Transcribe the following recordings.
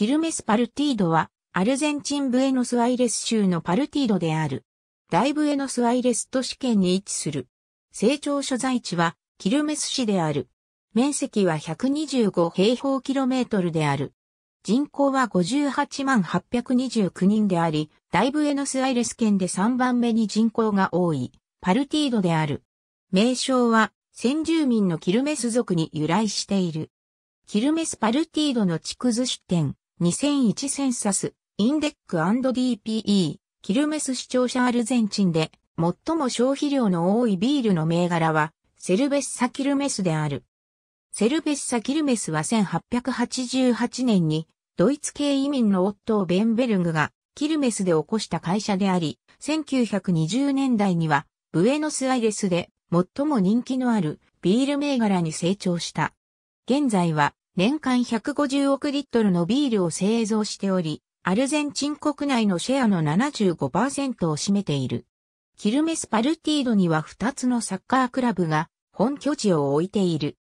キルメス・パルティードは、アルゼンチン・ブエノス・アイレス州のパルティードである。大ブエノス・アイレス都市圏に位置する。成長所在地は、キルメス市である。面積は125平方キロメートルである。人口は58万829人であり、大ブエノスアイレス県で3番目に人口が多い、パルティードである。名称は、先住民のキルメス族に由来している。キルメスパルティードの地区図出店。2001センサス、インデック &DPE、キルメス視聴者アルゼンチンで、最も消費量の多いビールの銘柄は、セルベッサキルメスである。セルベッサキルメスは1888年に、ドイツ系移民のオットー・ベンベルグが、キルメスで起こした会社であり、1920年代には、ブエノスアイレスで、最も人気のあるビール銘柄に成長した。現在は、年間150億リットルのビールを製造しており、アルゼンチン国内のシェアの75%を占めている。キルメスパルティードには2つのサッカークラブが本拠地を置いている。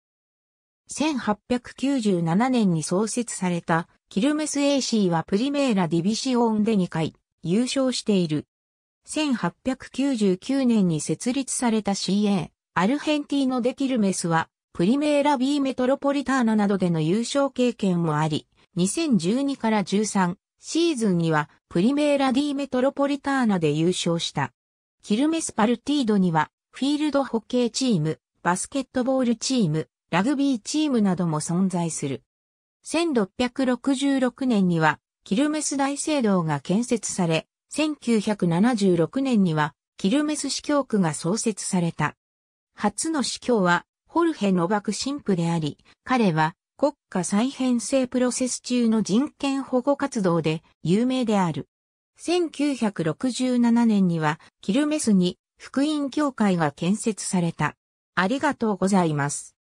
1897年に創設されたキルメス AC はプリメーラディビシオンで2回優勝している。1899年に設立された CA アルヘンティーノ・デ・キルメスはプリメーラ B メトロポリターナなどでの優勝経験もあり、2012から13シーズンにはプリメーラ D メトロポリターナで優勝した。キルメスパルティードにはフィールドホッケーチーム、バスケットボールチーム、ラグビーチームなども存在する。1666年にはキルメス大聖堂が建設され、1976年にはキルメス司教区が創設された。初の司教はホルヘ・ノバク神父であり、彼は国家再編成プロセス中の人権保護活動で有名である。1967年にはキルメスに福音教会が建設された。ありがとうございます。